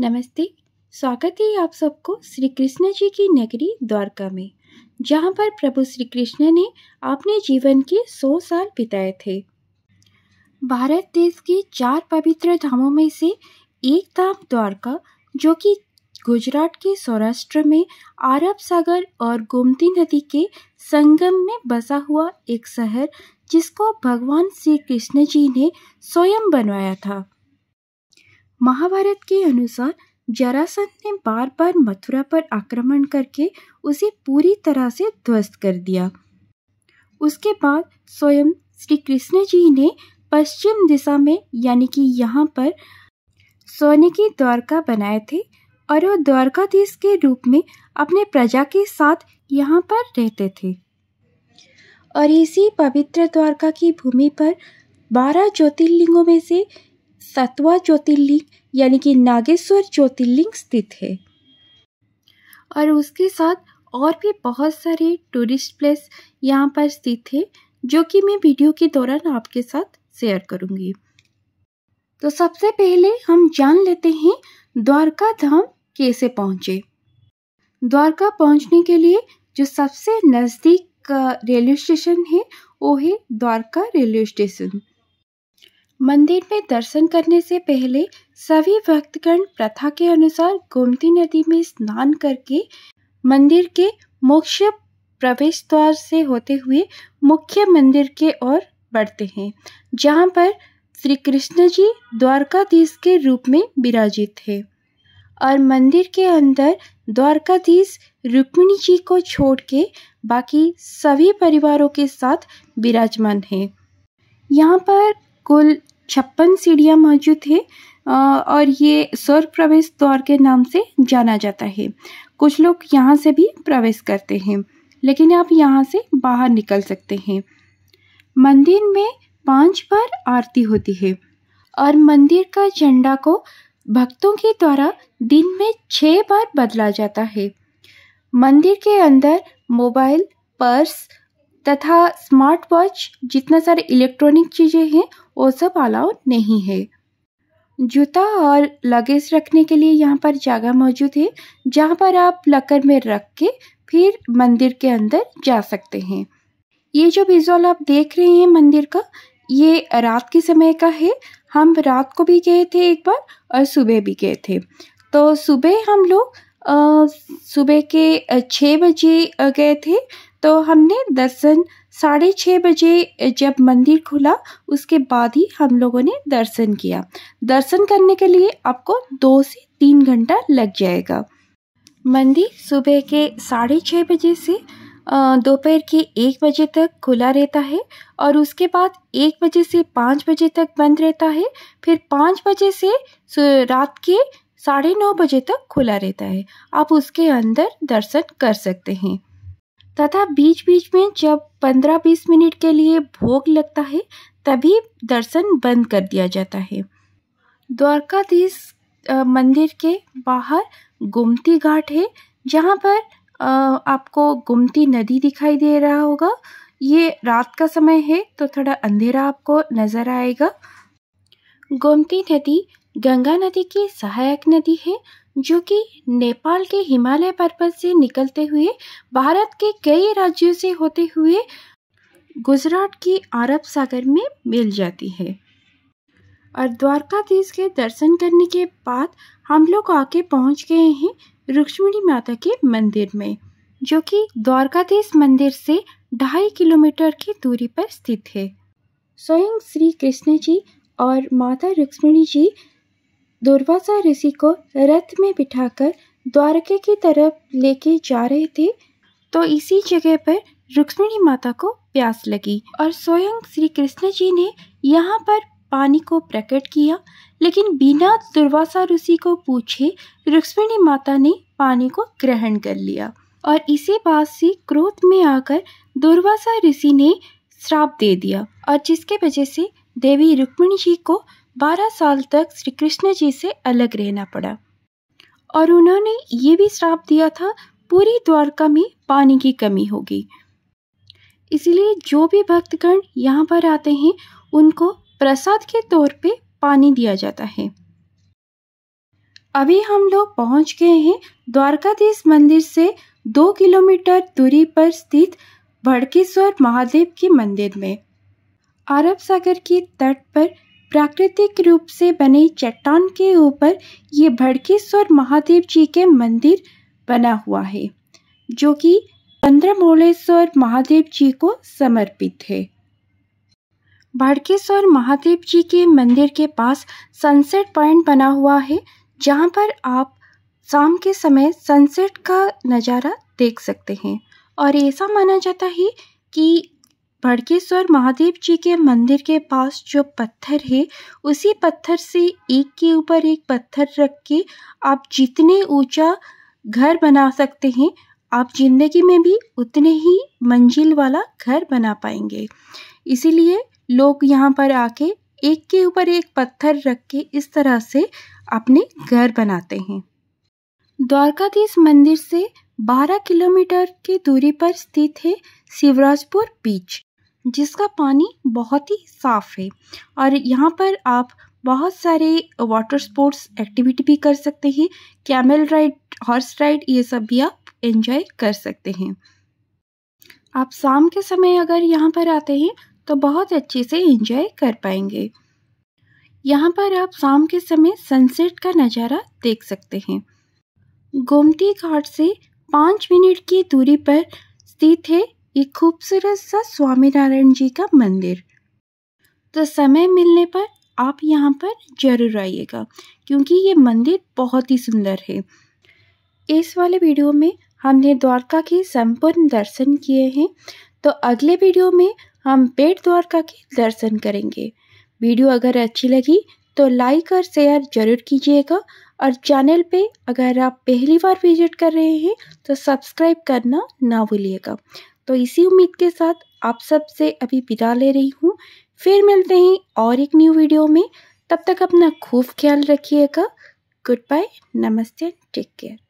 नमस्ते स्वागत है आप सबको श्री कृष्ण जी की नगरी द्वारका में जहाँ पर प्रभु श्री कृष्ण ने अपने जीवन के सौ साल बिताए थे भारत देश के चार पवित्र धामों में से एक धाम द्वारका जो कि गुजरात के सौराष्ट्र में अरब सागर और गोमती नदी के संगम में बसा हुआ एक शहर जिसको भगवान श्री कृष्ण जी ने स्वयं बनवाया था महाभारत के अनुसार जरासंध ने बार बार मथुरा पर आक्रमण करके उसे पूरी तरह से ध्वस्त कर दिया उसके बाद स्वयं श्री कृष्ण जी ने पश्चिम दिशा में यानी कि यहाँ पर सोने की द्वारका बनाए थे और वो द्वारकाधीश के रूप में अपने प्रजा के साथ यहाँ पर रहते थे और इसी पवित्र द्वारका की भूमि पर बारह ज्योतिर्लिंगों में से सातवां ज्योतिर्लिंग यानी कि नागेश्वर ज्योतिर्लिंग स्थित है और उसके साथ और भी बहुत सारे टूरिस्ट प्लेस यहाँ पर स्थित है जो कि मैं वीडियो के दौरान आपके साथ शेयर करूँगी तो सबसे पहले हम जान लेते हैं द्वारका धाम कैसे पहुँचे द्वारका पहुँचने के लिए जो सबसे नज़दीक रेलवे स्टेशन है वो है द्वारका रेलवे स्टेशन मंदिर में दर्शन करने से पहले सभी भक्तगण प्रथा के अनुसार गोमती नदी में स्नान करके मंदिर के मोक्ष प्रवेश द्वार से होते हुए मुख्य मंदिर के ओर बढ़ते हैं जहाँ पर श्री कृष्ण जी द्वारकाधीश के रूप में विराजित थे और मंदिर के अंदर द्वारकाधीश रुक्मिणी जी को छोड़ के बाकी सभी परिवारों के साथ विराजमान हैं यहाँ पर कुल छप्पन सीढ़ियाँ मौजूद है और ये स्वर्ग प्रवेश द्वार के नाम से जाना जाता है कुछ लोग यहाँ से भी प्रवेश करते हैं लेकिन आप यहाँ से बाहर निकल सकते हैं मंदिर में पांच बार आरती होती है और मंदिर का झंडा को भक्तों के द्वारा दिन में छः बार बदला जाता है मंदिर के अंदर मोबाइल पर्स तथा स्मार्ट वॉच जितना सारे इलेक्ट्रॉनिक चीज़ें हैं वो सब अलाउड नहीं है जूता और लगेज रखने के लिए यहाँ पर जगह मौजूद है जहाँ पर आप लकर में रख के फिर मंदिर के अंदर जा सकते हैं ये जो विजुअल आप देख रहे हैं मंदिर का ये रात के समय का है हम रात को भी गए थे एक बार और सुबह भी गए थे तो सुबह हम लोग सुबह के छः बजे गए थे तो हमने दर्शन साढ़े छः बजे जब मंदिर खुला उसके बाद ही हम लोगों ने दर्शन किया दर्शन करने के लिए आपको दो से तीन घंटा लग जाएगा मंदिर सुबह के साढ़े छः बजे से दोपहर के एक बजे तक खुला रहता है और उसके बाद एक बजे से पाँच बजे तक बंद रहता है फिर पाँच बजे से रात के साढ़े नौ बजे तक खुला रहता है आप उसके अंदर दर्शन कर सकते हैं तथा बीच बीच में जब 15-20 मिनट के लिए भोग लगता है तभी दर्शन बंद कर दिया जाता है द्वारकाधीश मंदिर के बाहर गुमती घाट है जहाँ पर आपको गुमती नदी दिखाई दे रहा होगा ये रात का समय है तो थोड़ा अंधेरा आपको नज़र आएगा गोमती नदी गंगा नदी की सहायक नदी है जो कि नेपाल के हिमालय पर्वत से निकलते हुए भारत के कई राज्यों से होते हुए गुजरात की अरब सागर में मिल जाती है और द्वारकाधीश के दर्शन करने के बाद हम लोग आके पहुंच गए हैं रुक्ष्मणी माता के मंदिर में जो कि द्वारकाधीश मंदिर से ढाई किलोमीटर की दूरी पर स्थित है स्वयं श्री कृष्ण जी और माता रुक्ष्मणी जी दुर्वासा ऋषि को रथ में बिठाकर द्वारके की तरफ लेके जा रहे थे तो इसी जगह पर रुक्मिणी माता को प्यास लगी और स्वयं श्री कृष्ण जी ने यहाँ पर पानी को प्रकट किया लेकिन बिना दुर्वासा ऋषि को पूछे रुक्मिणी माता ने पानी को ग्रहण कर लिया और इसी बात से क्रोध में आकर दुर्वासा ऋषि ने श्राप दे दिया और जिसके वजह से देवी रुक्मिणी जी को बारह साल तक श्री कृष्ण जी से अलग रहना पड़ा और उन्होंने ये भी श्राप दिया था पूरी द्वारका में पानी की कमी होगी इसलिए जो भी भक्तगण यहाँ पर आते हैं उनको प्रसाद के तौर पे पानी दिया जाता है अभी हम लोग पहुँच गए हैं द्वारकाधीश मंदिर से दो किलोमीटर दूरी पर स्थित भड़केश्वर महादेव के मंदिर में अरब सागर के तट पर प्राकृतिक रूप से बने चट्टान के ऊपर ये भड़केश्वर महादेव जी के मंदिर बना हुआ है जो कि चंद्रमौलेश्वर महादेव जी को समर्पित है भड़केश्वर महादेव जी के मंदिर के पास सनसेट पॉइंट बना हुआ है जहाँ पर आप शाम के समय सनसेट का नज़ारा देख सकते हैं और ऐसा माना जाता है कि बड़केश्वर महादेव जी के मंदिर के पास जो पत्थर है उसी पत्थर से एक के ऊपर एक पत्थर रख के आप जितने ऊंचा घर बना सकते हैं आप जिंदगी में भी उतने ही मंजिल वाला घर बना पाएंगे इसीलिए लोग यहाँ पर आके एक के ऊपर एक पत्थर रख के इस तरह से अपने घर बनाते हैं द्वारकाधीश मंदिर से 12 किलोमीटर की दूरी पर स्थित है शिवराजपुर बीच जिसका पानी बहुत ही साफ है और यहाँ पर आप बहुत सारे वाटर स्पोर्ट्स एक्टिविटी भी कर सकते हैं कैमल राइड हॉर्स राइड ये सब भी आप एंजॉय कर सकते हैं आप शाम के समय अगर यहाँ पर आते हैं तो बहुत अच्छे से एंजॉय कर पाएंगे यहाँ पर आप शाम के समय सनसेट का नज़ारा देख सकते हैं गोमती घाट से पाँच मिनट की दूरी पर स्थित है एक खूबसूरत सा स्वामीनारायण जी का मंदिर तो समय मिलने पर आप यहाँ पर जरूर आइएगा क्योंकि ये मंदिर बहुत ही सुंदर है इस वाले वीडियो में हमने द्वारका के संपूर्ण दर्शन किए हैं तो अगले वीडियो में हम पेट द्वारका के दर्शन करेंगे वीडियो अगर अच्छी लगी तो लाइक और शेयर जरूर कीजिएगा और चैनल पे अगर आप पहली बार विजिट कर रहे हैं तो सब्सक्राइब करना ना भूलिएगा तो इसी उम्मीद के साथ आप सबसे अभी विदा ले रही हूँ फिर मिलते हैं और एक न्यू वीडियो में तब तक अपना खूब ख्याल रखिएगा गुड बाय नमस्ते टेक केयर